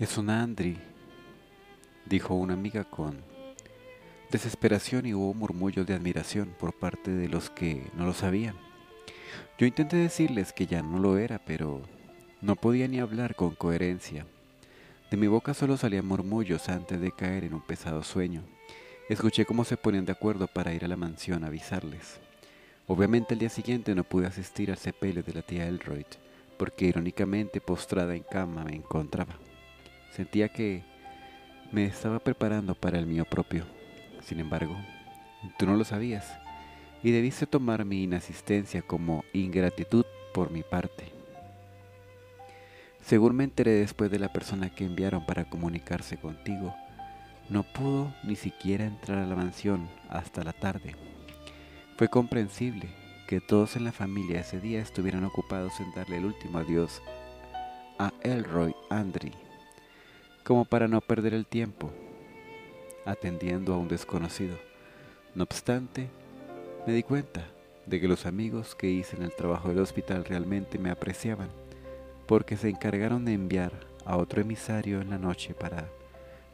Es un Andri, dijo una amiga con desesperación y hubo murmullos de admiración por parte de los que no lo sabían. Yo intenté decirles que ya no lo era, pero no podía ni hablar con coherencia. De mi boca solo salían murmullos antes de caer en un pesado sueño. Escuché cómo se ponían de acuerdo para ir a la mansión a avisarles. Obviamente el día siguiente no pude asistir al sepelio de la tía Elroyd, porque irónicamente postrada en cama me encontraba. Sentía que me estaba preparando para el mío propio. Sin embargo, tú no lo sabías y debiste tomar mi inasistencia como ingratitud por mi parte. Según me enteré después de la persona que enviaron para comunicarse contigo, no pudo ni siquiera entrar a la mansión hasta la tarde. Fue comprensible que todos en la familia ese día estuvieran ocupados en darle el último adiós a Elroy Andry como para no perder el tiempo, atendiendo a un desconocido. No obstante, me di cuenta de que los amigos que hice en el trabajo del hospital realmente me apreciaban, porque se encargaron de enviar a otro emisario en la noche para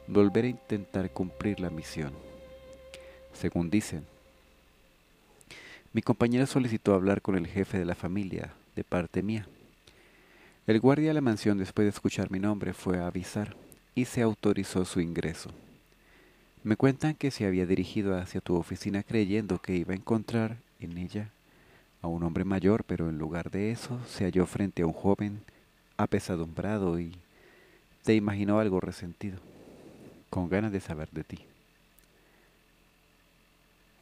volver a intentar cumplir la misión. Según dicen, mi compañera solicitó hablar con el jefe de la familia, de parte mía. El guardia de la mansión, después de escuchar mi nombre, fue a avisar y se autorizó su ingreso. Me cuentan que se había dirigido hacia tu oficina creyendo que iba a encontrar en ella a un hombre mayor, pero en lugar de eso se halló frente a un joven apesadumbrado y te imaginó algo resentido, con ganas de saber de ti.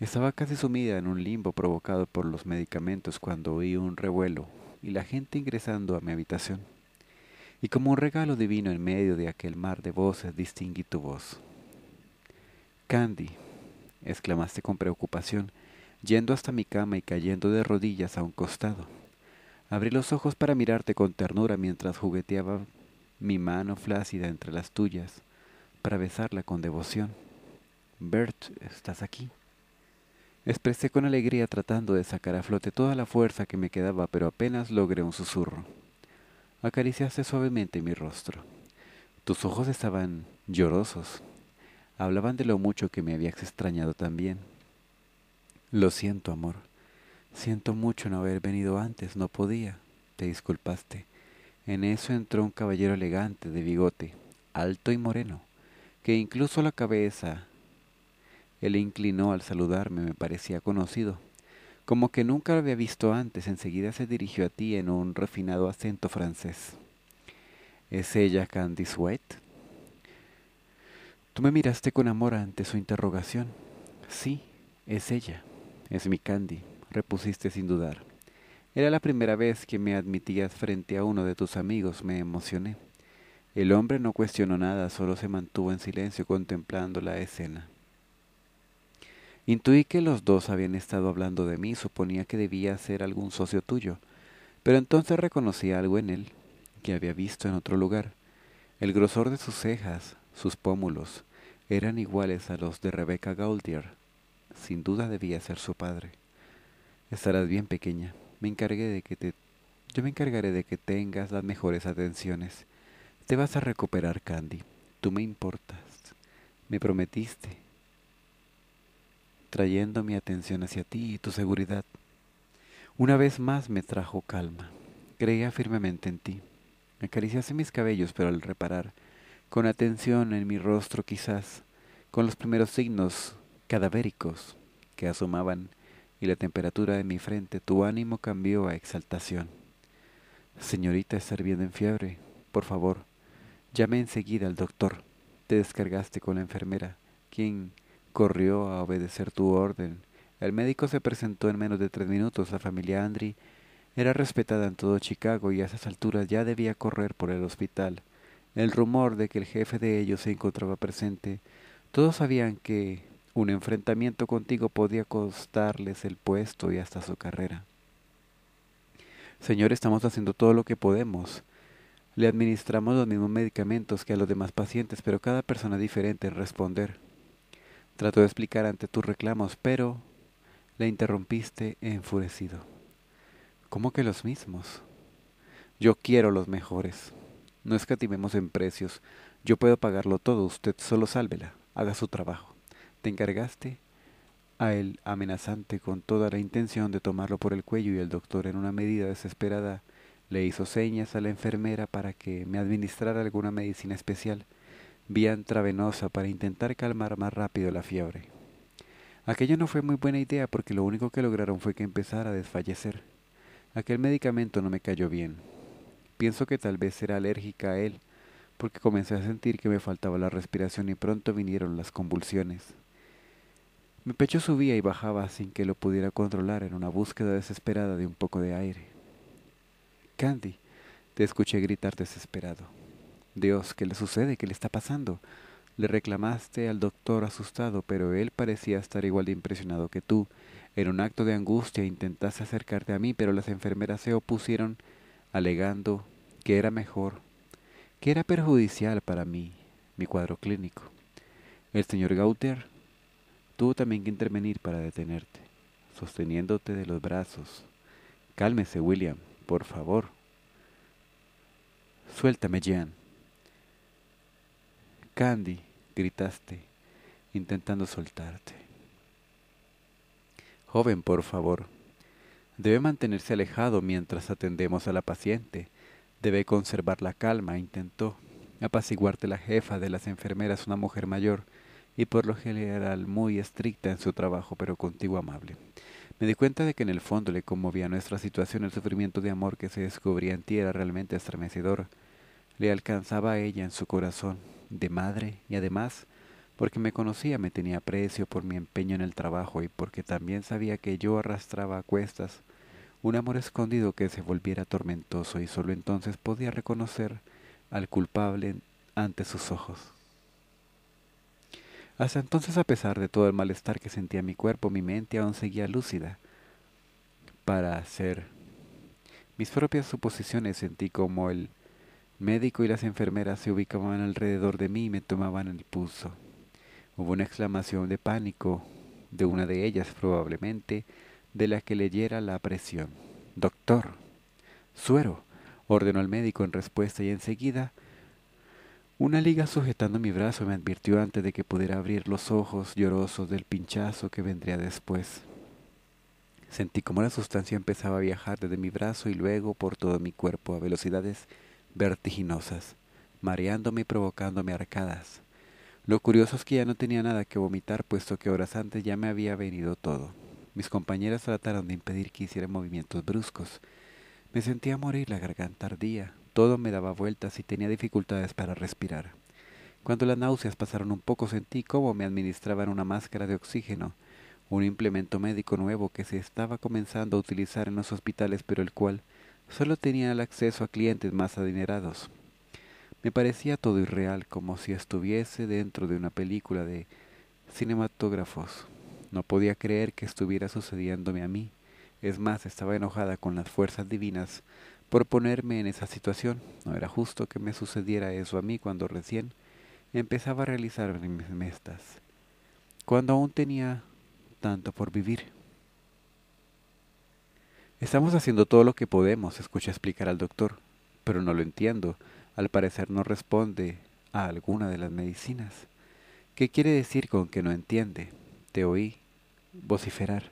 Estaba casi sumida en un limbo provocado por los medicamentos cuando oí un revuelo y la gente ingresando a mi habitación y como un regalo divino en medio de aquel mar de voces distinguí tu voz. Candy, exclamaste con preocupación, yendo hasta mi cama y cayendo de rodillas a un costado. Abrí los ojos para mirarte con ternura mientras jugueteaba mi mano flácida entre las tuyas, para besarla con devoción. Bert, ¿estás aquí? Expresé con alegría tratando de sacar a flote toda la fuerza que me quedaba, pero apenas logré un susurro. Acariciaste suavemente mi rostro. Tus ojos estaban llorosos. Hablaban de lo mucho que me habías extrañado también. Lo siento, amor. Siento mucho no haber venido antes, no podía. Te disculpaste. En eso entró un caballero elegante de bigote, alto y moreno, que incluso la cabeza él inclinó al saludarme, me parecía conocido como que nunca lo había visto antes, enseguida se dirigió a ti en un refinado acento francés. ¿Es ella Candy Sweet? Tú me miraste con amor ante su interrogación. Sí, es ella. Es mi Candy, repusiste sin dudar. Era la primera vez que me admitías frente a uno de tus amigos, me emocioné. El hombre no cuestionó nada, solo se mantuvo en silencio contemplando la escena. Intuí que los dos habían estado hablando de mí y suponía que debía ser algún socio tuyo, pero entonces reconocí algo en él que había visto en otro lugar. El grosor de sus cejas, sus pómulos, eran iguales a los de Rebecca Gaultier. Sin duda debía ser su padre. Estarás bien pequeña. Me encargué de que te yo me encargaré de que tengas las mejores atenciones. Te vas a recuperar, Candy. Tú me importas. Me prometiste trayendo mi atención hacia ti y tu seguridad. Una vez más me trajo calma. Creía firmemente en ti. Acariciaste mis cabellos, pero al reparar, con atención en mi rostro quizás, con los primeros signos cadavéricos que asomaban y la temperatura de mi frente, tu ánimo cambió a exaltación. Señorita, está hirviendo en fiebre. Por favor, llame enseguida al doctor. Te descargaste con la enfermera, quien Corrió a obedecer tu orden. El médico se presentó en menos de tres minutos. La familia Andri era respetada en todo Chicago y a esas alturas ya debía correr por el hospital. El rumor de que el jefe de ellos se encontraba presente, todos sabían que un enfrentamiento contigo podía costarles el puesto y hasta su carrera. Señor, estamos haciendo todo lo que podemos. Le administramos los mismos medicamentos que a los demás pacientes, pero cada persona diferente en responder. Trató de explicar ante tus reclamos, pero le interrumpiste enfurecido. ¿Cómo que los mismos? Yo quiero los mejores. No escatimemos en precios. Yo puedo pagarlo todo. Usted solo sálvela. Haga su trabajo. Te encargaste a él amenazante con toda la intención de tomarlo por el cuello y el doctor en una medida desesperada le hizo señas a la enfermera para que me administrara alguna medicina especial vía intravenosa para intentar calmar más rápido la fiebre. Aquello no fue muy buena idea porque lo único que lograron fue que empezara a desfallecer. Aquel medicamento no me cayó bien. Pienso que tal vez era alérgica a él, porque comencé a sentir que me faltaba la respiración y pronto vinieron las convulsiones. Mi pecho subía y bajaba sin que lo pudiera controlar en una búsqueda desesperada de un poco de aire. Candy, te escuché gritar desesperado. Dios, ¿qué le sucede? ¿Qué le está pasando? Le reclamaste al doctor asustado, pero él parecía estar igual de impresionado que tú. En un acto de angustia intentaste acercarte a mí, pero las enfermeras se opusieron, alegando que era mejor, que era perjudicial para mí, mi cuadro clínico. El señor Gauter tuvo también que intervenir para detenerte, sosteniéndote de los brazos. Cálmese, William, por favor. Suéltame, Jean. Candy, gritaste, intentando soltarte. Joven, por favor, debe mantenerse alejado mientras atendemos a la paciente. Debe conservar la calma, intentó apaciguarte la jefa de las enfermeras, una mujer mayor, y por lo general muy estricta en su trabajo, pero contigo amable. Me di cuenta de que en el fondo le conmovía nuestra situación, el sufrimiento de amor que se descubría en ti era realmente estremecedor. Le alcanzaba a ella en su corazón, de madre y además porque me conocía, me tenía precio por mi empeño en el trabajo y porque también sabía que yo arrastraba a cuestas un amor escondido que se volviera tormentoso y solo entonces podía reconocer al culpable ante sus ojos. Hasta entonces, a pesar de todo el malestar que sentía mi cuerpo, mi mente aún seguía lúcida. Para hacer mis propias suposiciones sentí como el médico y las enfermeras se ubicaban alrededor de mí y me tomaban el pulso. Hubo una exclamación de pánico de una de ellas probablemente, de la que leyera la presión. Doctor, suero, ordenó el médico en respuesta y enseguida una liga sujetando mi brazo me advirtió antes de que pudiera abrir los ojos llorosos del pinchazo que vendría después. Sentí como la sustancia empezaba a viajar desde mi brazo y luego por todo mi cuerpo a velocidades vertiginosas, mareándome y provocándome arcadas. Lo curioso es que ya no tenía nada que vomitar, puesto que horas antes ya me había venido todo. Mis compañeras trataron de impedir que hiciera movimientos bruscos. Me sentía morir, la garganta ardía, todo me daba vueltas y tenía dificultades para respirar. Cuando las náuseas pasaron un poco sentí como me administraban una máscara de oxígeno, un implemento médico nuevo que se estaba comenzando a utilizar en los hospitales pero el cual solo tenía el acceso a clientes más adinerados. Me parecía todo irreal, como si estuviese dentro de una película de cinematógrafos. No podía creer que estuviera sucediéndome a mí. Es más, estaba enojada con las fuerzas divinas por ponerme en esa situación. No era justo que me sucediera eso a mí cuando recién empezaba a realizar mis mestas, cuando aún tenía tanto por vivir. Estamos haciendo todo lo que podemos, escucha explicar al doctor, pero no lo entiendo. Al parecer no responde a alguna de las medicinas. ¿Qué quiere decir con que no entiende? Te oí vociferar,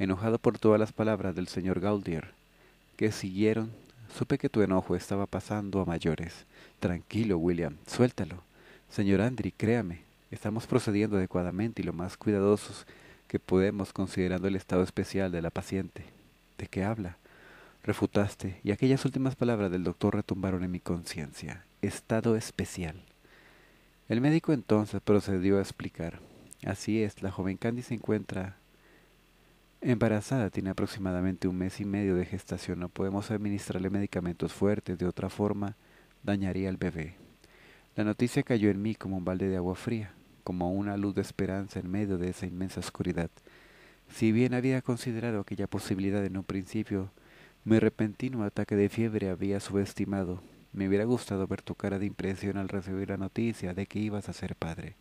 enojado por todas las palabras del señor Gaudier, que siguieron. Supe que tu enojo estaba pasando a mayores. Tranquilo, William, suéltalo. Señor Andri, créame, estamos procediendo adecuadamente y lo más cuidadosos que podemos considerando el estado especial de la paciente. ¿De qué habla? Refutaste, y aquellas últimas palabras del doctor retumbaron en mi conciencia. Estado especial. El médico entonces procedió a explicar. Así es, la joven Candy se encuentra embarazada, tiene aproximadamente un mes y medio de gestación. No podemos administrarle medicamentos fuertes, de otra forma dañaría al bebé. La noticia cayó en mí como un balde de agua fría, como una luz de esperanza en medio de esa inmensa oscuridad. Si bien había considerado aquella posibilidad en un principio, mi repentino ataque de fiebre había subestimado. Me hubiera gustado ver tu cara de impresión al recibir la noticia de que ibas a ser padre.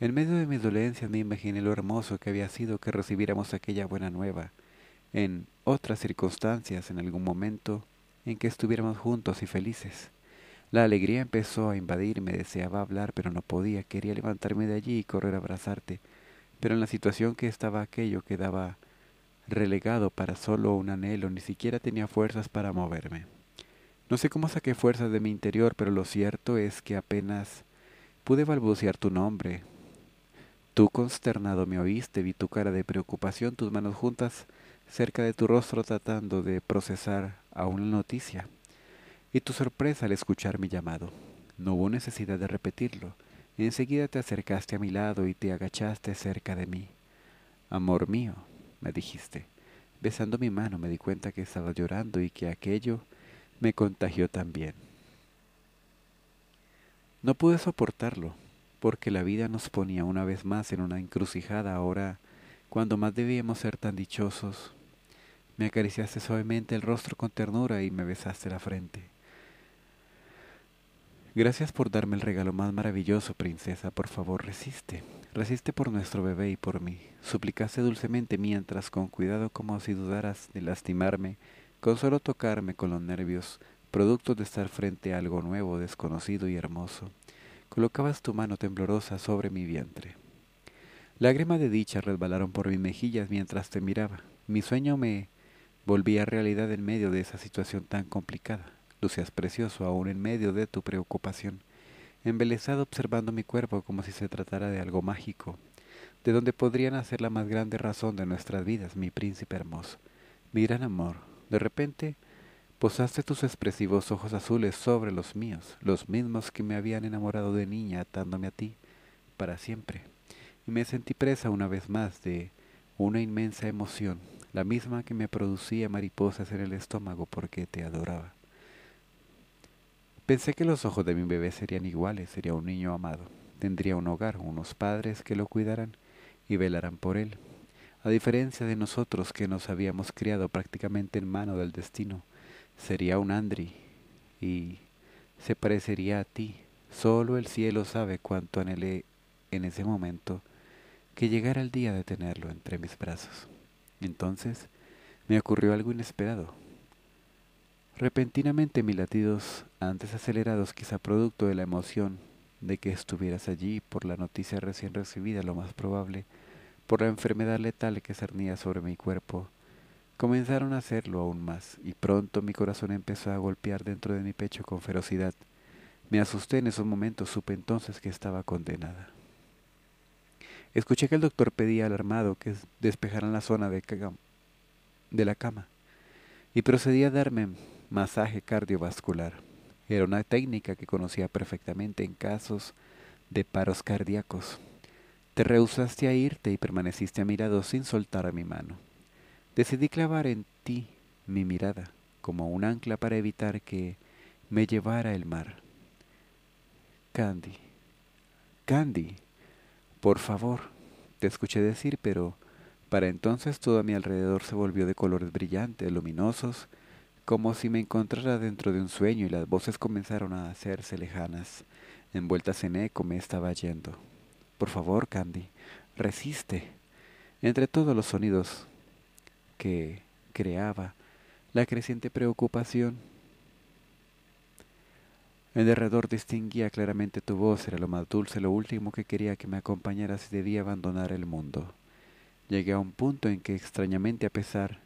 En medio de mis dolencias me imaginé lo hermoso que había sido que recibiéramos aquella buena nueva, en otras circunstancias, en algún momento, en que estuviéramos juntos y felices. La alegría empezó a invadirme, deseaba hablar, pero no podía, quería levantarme de allí y correr a abrazarte, pero en la situación que estaba aquello quedaba relegado para solo un anhelo, ni siquiera tenía fuerzas para moverme. No sé cómo saqué fuerzas de mi interior, pero lo cierto es que apenas pude balbucear tu nombre. Tú consternado me oíste, vi tu cara de preocupación, tus manos juntas cerca de tu rostro tratando de procesar a una noticia, y tu sorpresa al escuchar mi llamado. No hubo necesidad de repetirlo. Enseguida te acercaste a mi lado y te agachaste cerca de mí. Amor mío, me dijiste. Besando mi mano me di cuenta que estaba llorando y que aquello me contagió también. No pude soportarlo, porque la vida nos ponía una vez más en una encrucijada ahora, cuando más debíamos ser tan dichosos. Me acariciaste suavemente el rostro con ternura y me besaste la frente. Gracias por darme el regalo más maravilloso, princesa. Por favor, resiste. Resiste por nuestro bebé y por mí. Suplicaste dulcemente mientras, con cuidado como si dudaras de lastimarme, con solo tocarme con los nervios, producto de estar frente a algo nuevo, desconocido y hermoso, colocabas tu mano temblorosa sobre mi vientre. Lágrimas de dicha resbalaron por mis mejillas mientras te miraba. Mi sueño me volvía realidad en medio de esa situación tan complicada. Lucías precioso aún en medio de tu preocupación, embelesado observando mi cuerpo como si se tratara de algo mágico, de donde podrían hacer la más grande razón de nuestras vidas, mi príncipe hermoso, mi amor. De repente, posaste tus expresivos ojos azules sobre los míos, los mismos que me habían enamorado de niña atándome a ti para siempre, y me sentí presa una vez más de una inmensa emoción, la misma que me producía mariposas en el estómago porque te adoraba. Pensé que los ojos de mi bebé serían iguales, sería un niño amado. Tendría un hogar, unos padres que lo cuidaran y velarán por él. A diferencia de nosotros que nos habíamos criado prácticamente en mano del destino, sería un Andri y se parecería a ti. Solo el cielo sabe cuánto anhelé en ese momento que llegara el día de tenerlo entre mis brazos. Entonces me ocurrió algo inesperado. Repentinamente mis latidos, antes acelerados quizá producto de la emoción de que estuvieras allí por la noticia recién recibida, lo más probable, por la enfermedad letal que cernía sobre mi cuerpo, comenzaron a hacerlo aún más, y pronto mi corazón empezó a golpear dentro de mi pecho con ferocidad. Me asusté en esos momentos, supe entonces que estaba condenada. Escuché que el doctor pedía alarmado que despejaran la zona de, de la cama, y procedí a darme masaje cardiovascular. Era una técnica que conocía perfectamente en casos de paros cardíacos. Te rehusaste a irte y permaneciste a mi sin soltar a mi mano. Decidí clavar en ti mi mirada, como un ancla para evitar que me llevara el mar. Candy, Candy, por favor, te escuché decir, pero para entonces todo a mi alrededor se volvió de colores brillantes, luminosos, como si me encontrara dentro de un sueño y las voces comenzaron a hacerse lejanas. Envueltas en eco me estaba yendo. Por favor, Candy, resiste. Entre todos los sonidos que creaba, la creciente preocupación. En derredor distinguía claramente tu voz, era lo más dulce, lo último que quería que me acompañara si debía abandonar el mundo. Llegué a un punto en que extrañamente a pesar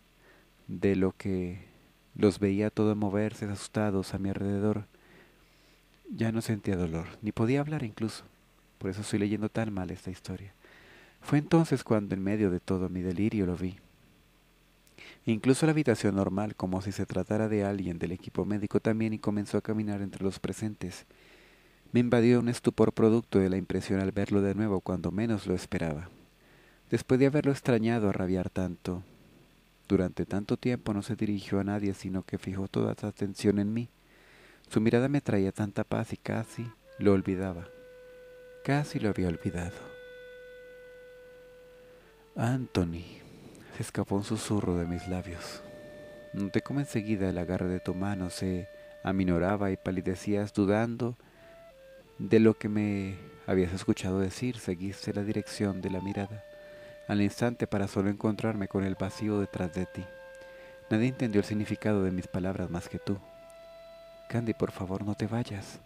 de lo que los veía todos moverse asustados a mi alrededor. Ya no sentía dolor, ni podía hablar incluso. Por eso estoy leyendo tan mal esta historia. Fue entonces cuando en medio de todo mi delirio lo vi. Incluso la habitación normal, como si se tratara de alguien del equipo médico también, y comenzó a caminar entre los presentes. Me invadió un estupor producto de la impresión al verlo de nuevo cuando menos lo esperaba. Después de haberlo extrañado a rabiar tanto, durante tanto tiempo no se dirigió a nadie, sino que fijó toda su atención en mí. Su mirada me traía tanta paz y casi lo olvidaba. Casi lo había olvidado. Anthony, se escapó un susurro de mis labios. Noté como enseguida el agarre de tu mano se aminoraba y palidecías dudando de lo que me habías escuchado decir. Seguiste la dirección de la mirada al instante para solo encontrarme con el vacío detrás de ti. Nadie entendió el significado de mis palabras más que tú. Candy, por favor, no te vayas.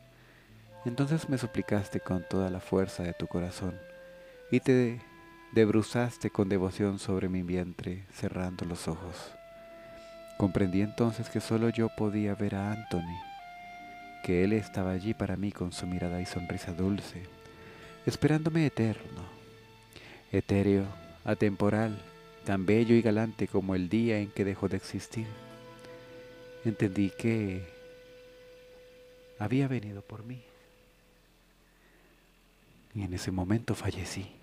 Entonces me suplicaste con toda la fuerza de tu corazón y te debruzaste con devoción sobre mi vientre, cerrando los ojos. Comprendí entonces que solo yo podía ver a Anthony, que él estaba allí para mí con su mirada y sonrisa dulce, esperándome eterno, etéreo atemporal, tan bello y galante como el día en que dejó de existir. Entendí que había venido por mí. Y en ese momento fallecí.